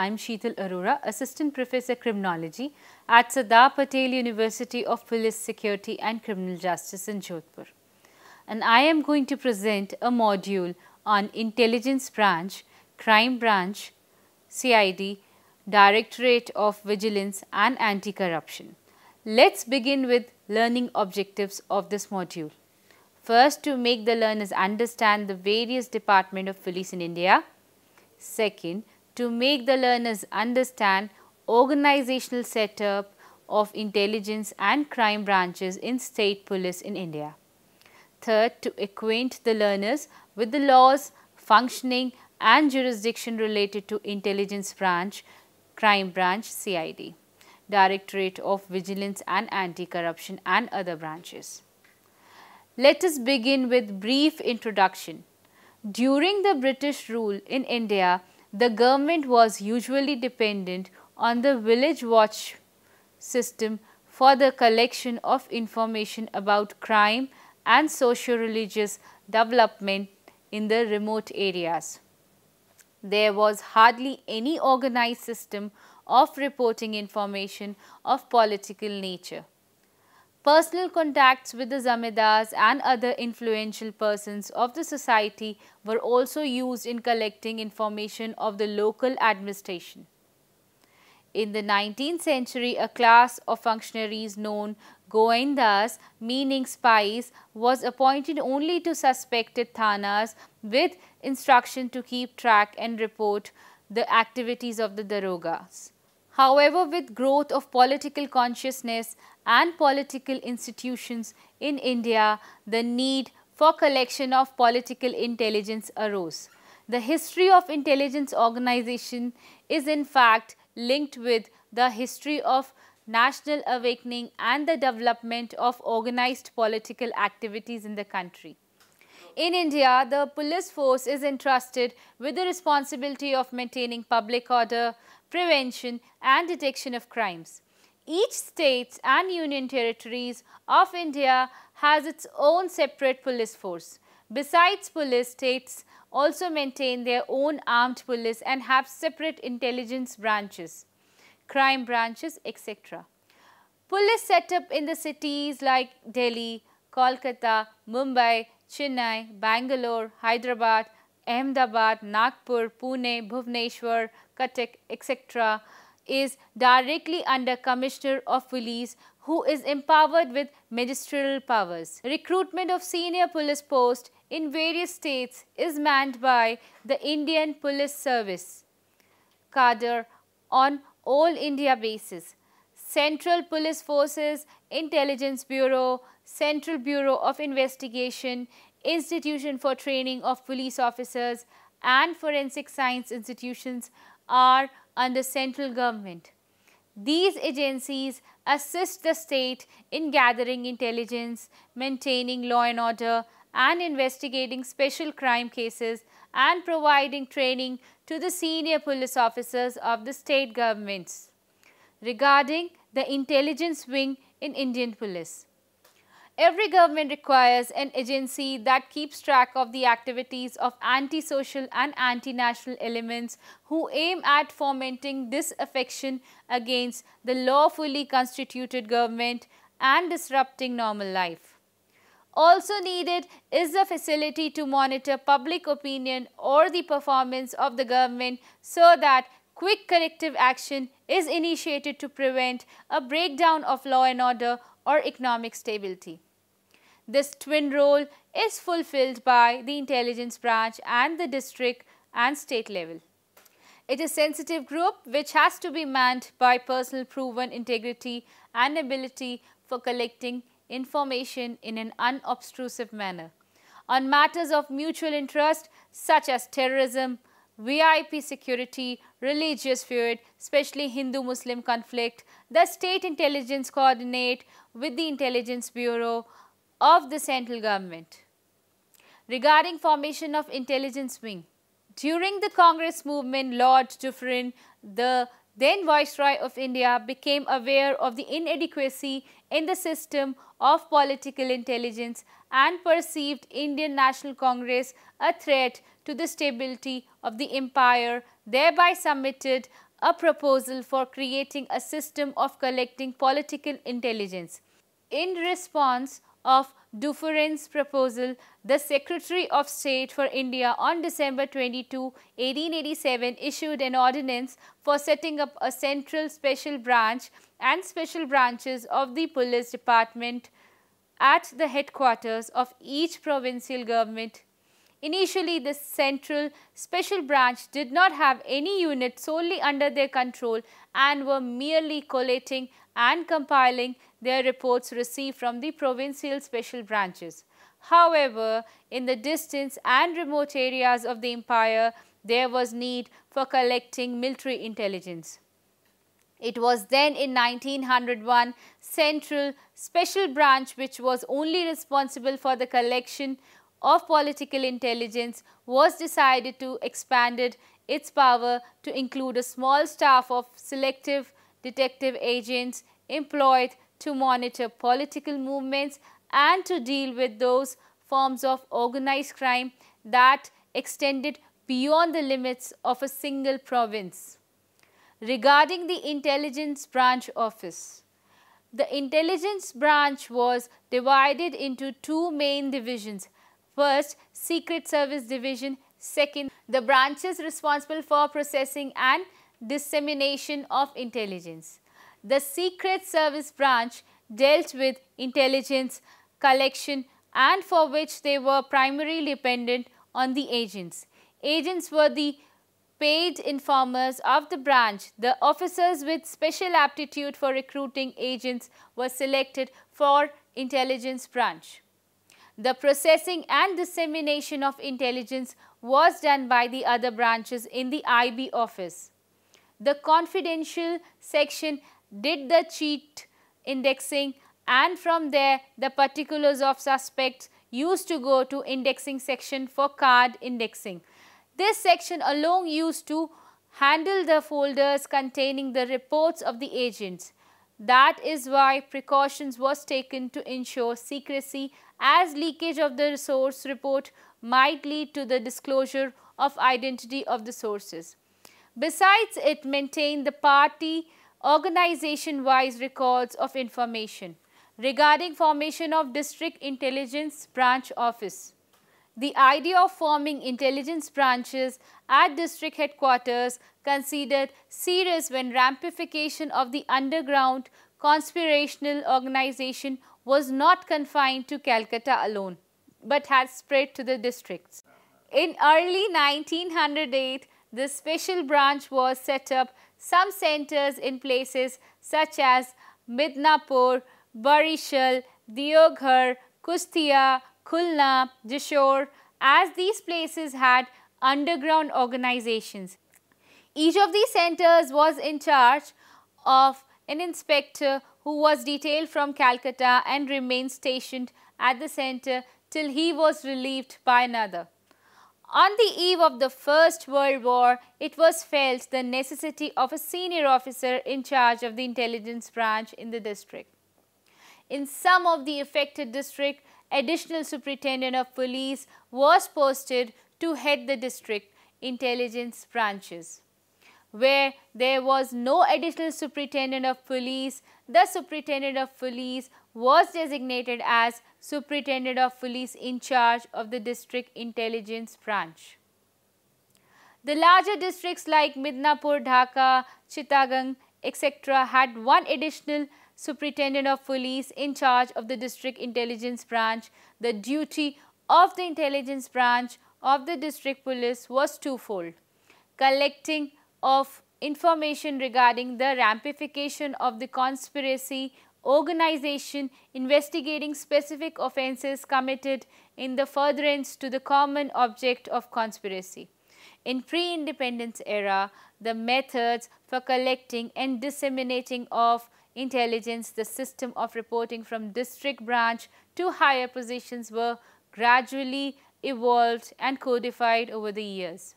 I am Sheetal Arora, Assistant Professor Criminology at Sadar Patel University of Police Security and Criminal Justice in Jodhpur. And I am going to present a module on Intelligence Branch, Crime Branch, CID, Directorate of Vigilance and Anti-Corruption. Let's begin with learning objectives of this module. First, to make the learners understand the various department of police in India. Second, to make the learners understand organizational setup of intelligence and crime branches in state police in India. Third, to acquaint the learners with the laws, functioning and jurisdiction related to intelligence branch, crime branch CID, Directorate of Vigilance and Anti-Corruption and other branches. Let us begin with brief introduction. During the British rule in India, the government was usually dependent on the village watch system for the collection of information about crime and socio-religious development in the remote areas. There was hardly any organized system of reporting information of political nature. Personal contacts with the zamindars and other influential persons of the society were also used in collecting information of the local administration. In the 19th century, a class of functionaries known goindas, meaning spies, was appointed only to suspected thanas with instruction to keep track and report the activities of the darogas. However, with growth of political consciousness and political institutions in India, the need for collection of political intelligence arose. The history of intelligence organization is in fact linked with the history of national awakening and the development of organized political activities in the country. In India, the police force is entrusted with the responsibility of maintaining public order, prevention and detection of crimes. Each state and union territories of India has its own separate police force. Besides police, states also maintain their own armed police and have separate intelligence branches, crime branches, etc. Police setup in the cities like Delhi, Kolkata, Mumbai, Chennai, Bangalore, Hyderabad Ahmedabad, Nagpur, Pune, Bhuvneshwar, Cuttack, etc. is directly under Commissioner of Police who is empowered with magisterial powers. Recruitment of senior police posts in various states is manned by the Indian Police Service, cadre on all India basis. Central Police Forces, Intelligence Bureau, Central Bureau of Investigation, Institution for Training of Police Officers and Forensic Science Institutions are under central government. These agencies assist the state in gathering intelligence, maintaining law and order and investigating special crime cases and providing training to the senior police officers of the state governments. Regarding the intelligence wing in Indian police, Every government requires an agency that keeps track of the activities of antisocial and anti-national elements who aim at fomenting disaffection against the lawfully constituted government and disrupting normal life. Also needed is the facility to monitor public opinion or the performance of the government so that quick corrective action is initiated to prevent a breakdown of law and order or economic stability. This twin role is fulfilled by the intelligence branch and the district and state level. It is a sensitive group which has to be manned by personal proven integrity and ability for collecting information in an unobtrusive manner. On matters of mutual interest such as terrorism, VIP security, religious feud, especially Hindu-Muslim conflict, the State Intelligence Coordinate with the Intelligence Bureau of the central government regarding formation of intelligence wing. During the Congress movement, Lord Dufferin, the then Viceroy of India, became aware of the inadequacy in the system of political intelligence and perceived Indian National Congress a threat to the stability of the empire, thereby submitted a proposal for creating a system of collecting political intelligence. In response, of Dufresne's proposal, the Secretary of State for India on December 22, 1887 issued an ordinance for setting up a central special branch and special branches of the police department at the headquarters of each provincial government. Initially, the central special branch did not have any unit solely under their control and were merely collating and compiling their reports received from the provincial special branches. However, in the distance and remote areas of the empire, there was need for collecting military intelligence. It was then in 1901 Central Special Branch which was only responsible for the collection of political intelligence was decided to expand its power to include a small staff of selective detective agents employed to monitor political movements and to deal with those forms of organized crime that extended beyond the limits of a single province. Regarding the Intelligence Branch Office, the Intelligence Branch was divided into two main divisions. First, Secret Service Division. Second, the branches responsible for processing and dissemination of intelligence the Secret Service branch dealt with intelligence collection and for which they were primarily dependent on the agents. Agents were the paid informers of the branch. The officers with special aptitude for recruiting agents were selected for intelligence branch. The processing and dissemination of intelligence was done by the other branches in the IB office. The confidential section did the cheat indexing and from there the particulars of suspects used to go to indexing section for card indexing. This section alone used to handle the folders containing the reports of the agents. That is why precautions was taken to ensure secrecy as leakage of the source report might lead to the disclosure of identity of the sources. Besides, it maintained the party organization-wise records of information regarding formation of district intelligence branch office. The idea of forming intelligence branches at district headquarters considered serious when ramification of the underground conspirational organization was not confined to Calcutta alone, but had spread to the districts. In early 1908, this special branch was set up some centers in places such as Midnapur, Barishal, Deoghar, Kustia, Khulna, Jashore as these places had underground organizations. Each of these centers was in charge of an inspector who was detailed from Calcutta and remained stationed at the center till he was relieved by another. On the eve of the First World War, it was felt the necessity of a senior officer in charge of the intelligence branch in the district. In some of the affected districts, additional superintendent of police was posted to head the district intelligence branches. Where there was no additional superintendent of police, the superintendent of police was designated as Superintendent of Police in charge of the District Intelligence Branch. The larger districts like Midnapur, Dhaka, Chittagong, etc. had one additional Superintendent of Police in charge of the District Intelligence Branch. The duty of the Intelligence Branch of the District Police was twofold. Collecting of information regarding the ramification of the conspiracy organization investigating specific offences committed in the furtherance to the common object of conspiracy. In pre-independence era, the methods for collecting and disseminating of intelligence, the system of reporting from district branch to higher positions were gradually evolved and codified over the years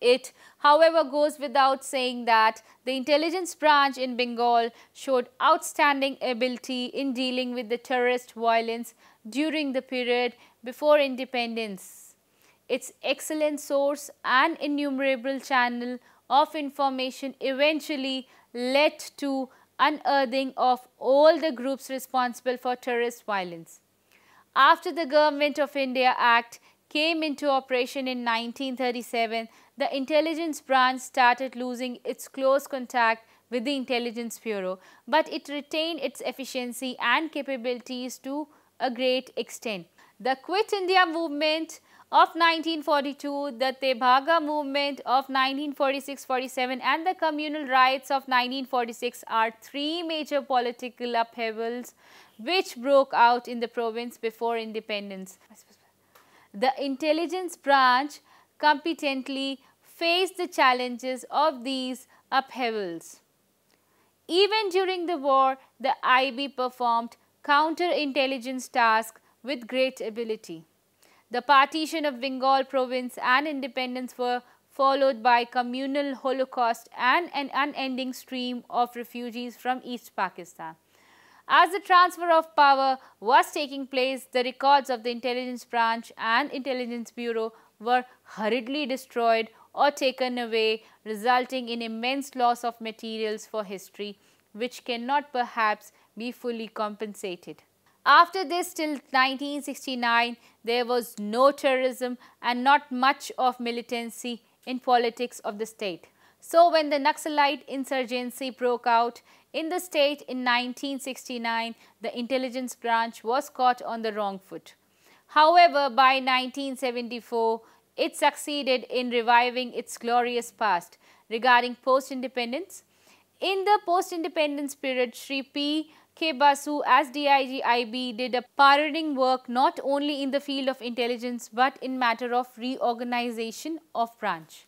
it, however, goes without saying that the intelligence branch in Bengal showed outstanding ability in dealing with the terrorist violence during the period before independence. Its excellent source and innumerable channel of information eventually led to unearthing of all the groups responsible for terrorist violence. After the Government of India Act came into operation in 1937, the intelligence branch started losing its close contact with the intelligence bureau, but it retained its efficiency and capabilities to a great extent. The Quit India movement of 1942, the Tebhaga movement of 1946-47 and the communal riots of 1946 are three major political upheavals which broke out in the province before independence. The intelligence branch competently face the challenges of these upheavals. Even during the war, the IB performed counterintelligence tasks with great ability. The partition of Bengal province and independence were followed by communal holocaust and an unending stream of refugees from East Pakistan. As the transfer of power was taking place, the records of the intelligence branch and intelligence bureau were hurriedly destroyed or taken away resulting in immense loss of materials for history which cannot perhaps be fully compensated. After this till 1969 there was no terrorism and not much of militancy in politics of the state. So when the Naxalite insurgency broke out in the state in 1969, the intelligence branch was caught on the wrong foot. However, by 1974, it succeeded in reviving its glorious past. Regarding post-independence, in the post-independence period, Sri P. K. Basu as DIG IB did a pioneering work not only in the field of intelligence but in matter of reorganization of branch.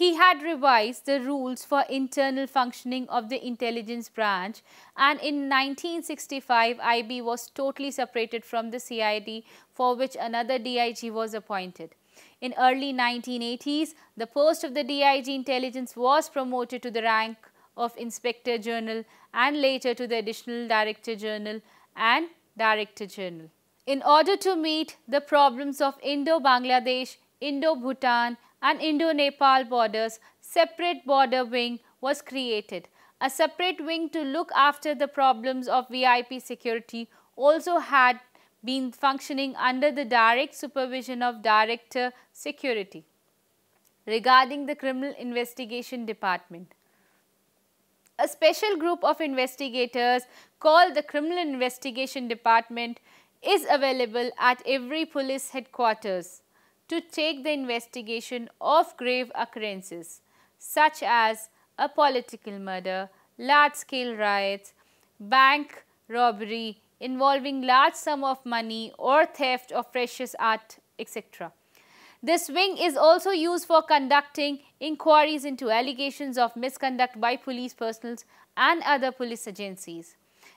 He had revised the rules for internal functioning of the intelligence branch and in 1965 IB was totally separated from the CID for which another DIG was appointed. In early 1980s, the post of the DIG intelligence was promoted to the rank of Inspector General and later to the Additional Director General and Director General. In order to meet the problems of Indo-Bangladesh, Indo-Bhutan and Indo-Nepal borders, separate border wing was created. A separate wing to look after the problems of VIP security also had been functioning under the direct supervision of Director Security. Regarding the Criminal Investigation Department, a special group of investigators called the Criminal Investigation Department is available at every police headquarters to take the investigation of grave occurrences such as a political murder, large-scale riots, bank robbery, involving large sum of money or theft of precious art, etc. This wing is also used for conducting inquiries into allegations of misconduct by police personals and other police agencies.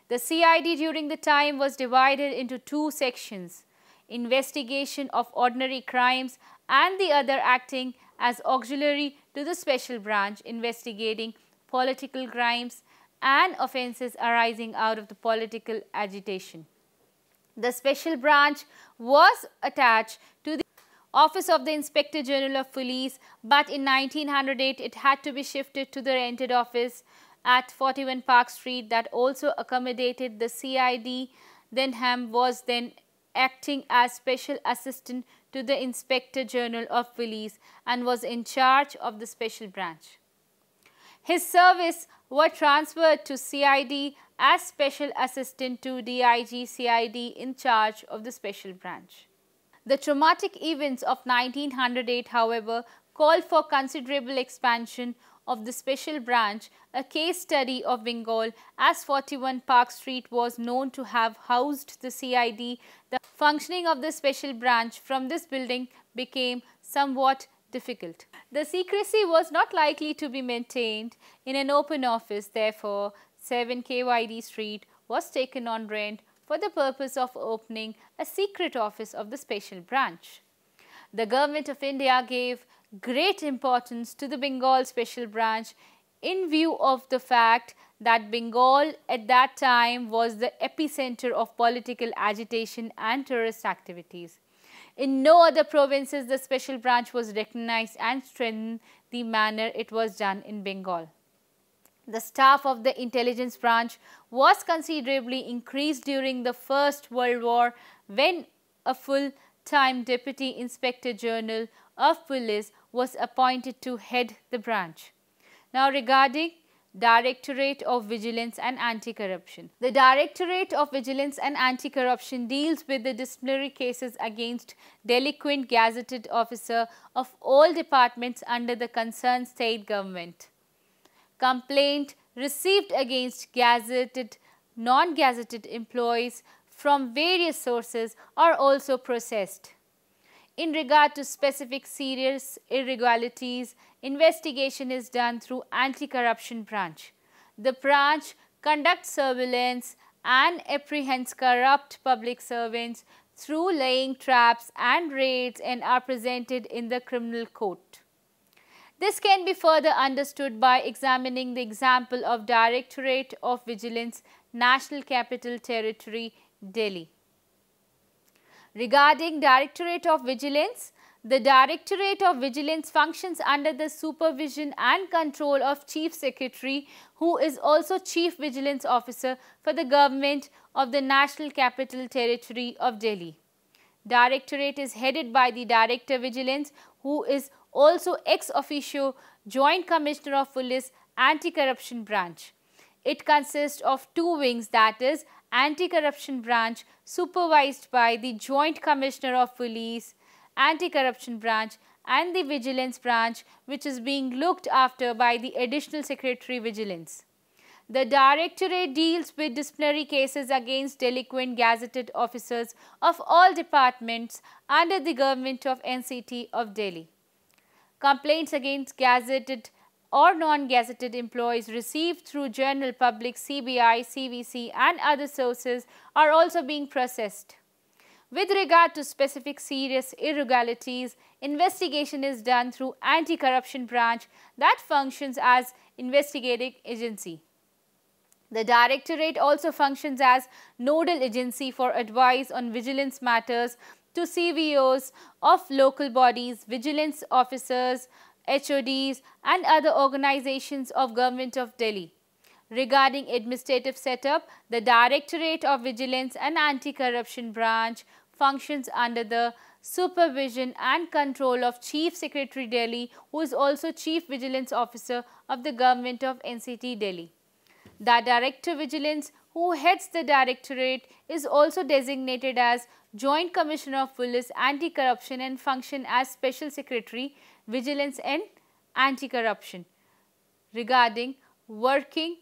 The CID during the time was divided into two sections, investigation of ordinary crimes and the other acting as auxiliary to the special branch investigating political crimes and offences arising out of the political agitation. The special branch was attached to the Office of the Inspector General of Police, but in 1908 it had to be shifted to the rented office at 41 Park Street that also accommodated the CID. Denham was then acting as special assistant to the Inspector General of Police and was in charge of the special branch. His service were transferred to CID as Special Assistant to DIG CID in charge of the special branch. The traumatic events of 1908, however, called for considerable expansion of the special branch, a case study of Bengal as 41 Park Street was known to have housed the CID. The functioning of the special branch from this building became somewhat difficult. The secrecy was not likely to be maintained in an open office, therefore 7 KYD Street was taken on rent for the purpose of opening a secret office of the special branch. The Government of India gave great importance to the Bengal special branch in view of the fact that Bengal at that time was the epicenter of political agitation and terrorist activities. In no other provinces the special branch was recognized and strengthened the manner it was done in Bengal. The staff of the intelligence branch was considerably increased during the First World War when a full-time deputy inspector general of police was appointed to head the branch. Now regarding Directorate of Vigilance and Anti-Corruption. The Directorate of Vigilance and Anti-Corruption deals with the disciplinary cases against delinquent gazetted officer of all departments under the concerned state government. Complaint received against gazetted, non-gazetted employees from various sources are also processed. In regard to specific serious irregularities Investigation is done through anti-corruption branch. The branch conducts surveillance and apprehends corrupt public servants through laying traps and raids and are presented in the criminal court. This can be further understood by examining the example of Directorate of Vigilance, National Capital Territory, Delhi. Regarding Directorate of Vigilance, the Directorate of Vigilance functions under the supervision and control of Chief Secretary, who is also Chief Vigilance Officer for the Government of the National Capital Territory of Delhi. Directorate is headed by the Director Vigilance, who is also ex officio Joint Commissioner of Police Anti-Corruption Branch. It consists of two wings that is Anti-Corruption Branch supervised by the Joint Commissioner of Police anti-corruption branch and the vigilance branch which is being looked after by the additional secretary vigilance. The directorate deals with disciplinary cases against delinquent gazetted officers of all departments under the government of NCT of Delhi. Complaints against gazetted or non-gazetted employees received through general public, CBI, CVC and other sources are also being processed. With regard to specific serious irregularities, investigation is done through anti-corruption branch that functions as investigating agency. The directorate also functions as nodal agency for advice on vigilance matters to CVOs of local bodies, vigilance officers, HODs and other organizations of Government of Delhi. Regarding administrative setup, the Directorate of Vigilance and Anti-Corruption Branch functions under the supervision and control of Chief Secretary Delhi who is also Chief Vigilance Officer of the Government of NCT Delhi. The Director Vigilance who heads the directorate is also designated as Joint Commissioner of Police Anti-Corruption and function as Special Secretary Vigilance and Anti-Corruption regarding working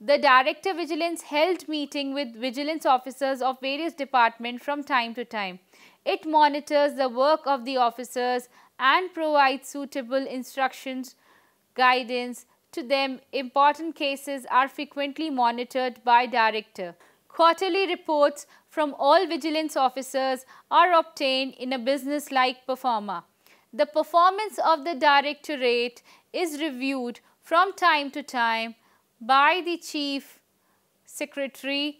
the Director Vigilance held meeting with vigilance officers of various departments from time to time. It monitors the work of the officers and provides suitable instructions, guidance to them. Important cases are frequently monitored by Director. Quarterly reports from all vigilance officers are obtained in a business-like performer. The performance of the Directorate is reviewed from time to time by the Chief Secretary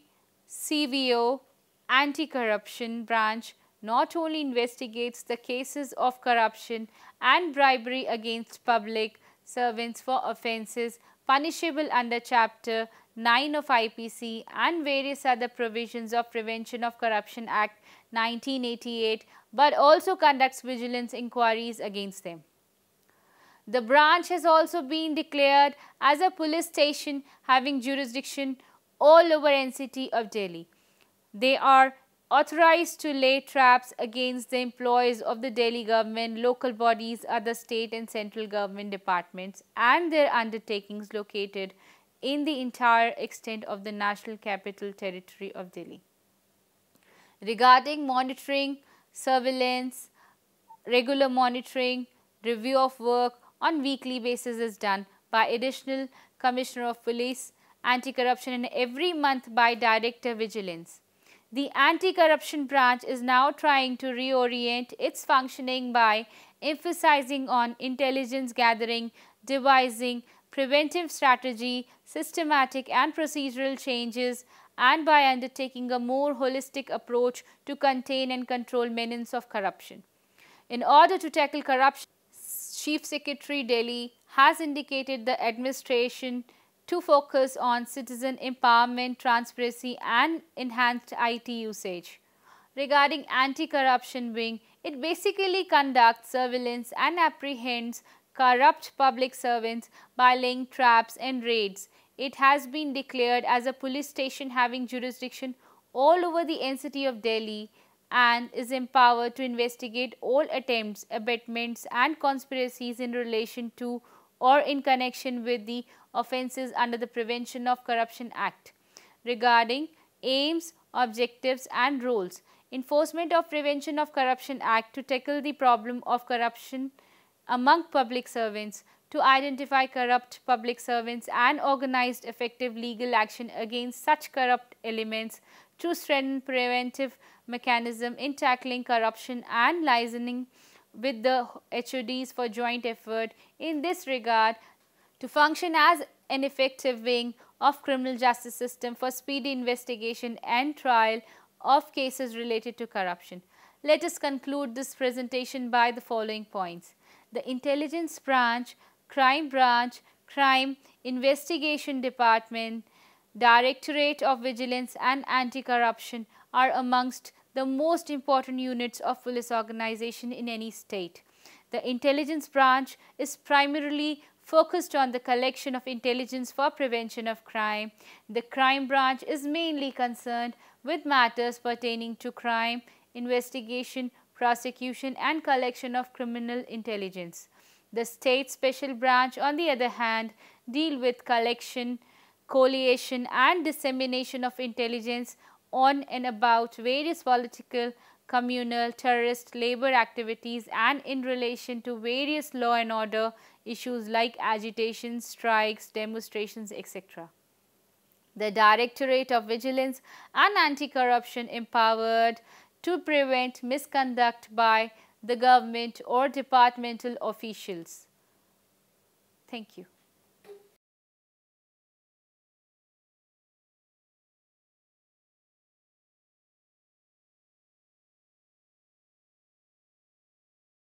CVO Anti-Corruption Branch not only investigates the cases of corruption and bribery against public servants for offences punishable under Chapter 9 of IPC and various other provisions of Prevention of Corruption Act 1988 but also conducts vigilance inquiries against them. The branch has also been declared as a police station having jurisdiction all over NCT of Delhi. They are authorized to lay traps against the employees of the Delhi government, local bodies, other state and central government departments and their undertakings located in the entire extent of the National Capital Territory of Delhi. Regarding monitoring, surveillance, regular monitoring, review of work on weekly basis is done by additional commissioner of police anti-corruption and every month by director vigilance. The anti-corruption branch is now trying to reorient its functioning by emphasizing on intelligence gathering, devising preventive strategy, systematic and procedural changes and by undertaking a more holistic approach to contain and control menace of corruption. In order to tackle corruption, Chief Secretary Delhi has indicated the administration to focus on citizen empowerment, transparency and enhanced IT usage. Regarding anti-corruption wing, it basically conducts surveillance and apprehends corrupt public servants by laying traps and raids. It has been declared as a police station having jurisdiction all over the city of Delhi and is empowered to investigate all attempts, abetments and conspiracies in relation to or in connection with the offences under the Prevention of Corruption Act. Regarding aims, objectives and roles, enforcement of Prevention of Corruption Act to tackle the problem of corruption among public servants, to identify corrupt public servants and organized effective legal action against such corrupt elements, to strengthen preventive mechanism in tackling corruption and liaising with the HODs for joint effort in this regard to function as an effective wing of criminal justice system for speedy investigation and trial of cases related to corruption. Let us conclude this presentation by the following points. The intelligence branch, crime branch, crime investigation department, directorate of vigilance and anti-corruption are amongst the most important units of police organization in any state. The intelligence branch is primarily focused on the collection of intelligence for prevention of crime. The crime branch is mainly concerned with matters pertaining to crime, investigation, prosecution and collection of criminal intelligence. The state special branch on the other hand deal with collection, collation and dissemination of intelligence on and about various political, communal, terrorist, labor activities and in relation to various law and order issues like agitations, strikes, demonstrations, etc. The Directorate of Vigilance and Anti-Corruption empowered to prevent misconduct by the government or departmental officials. Thank you.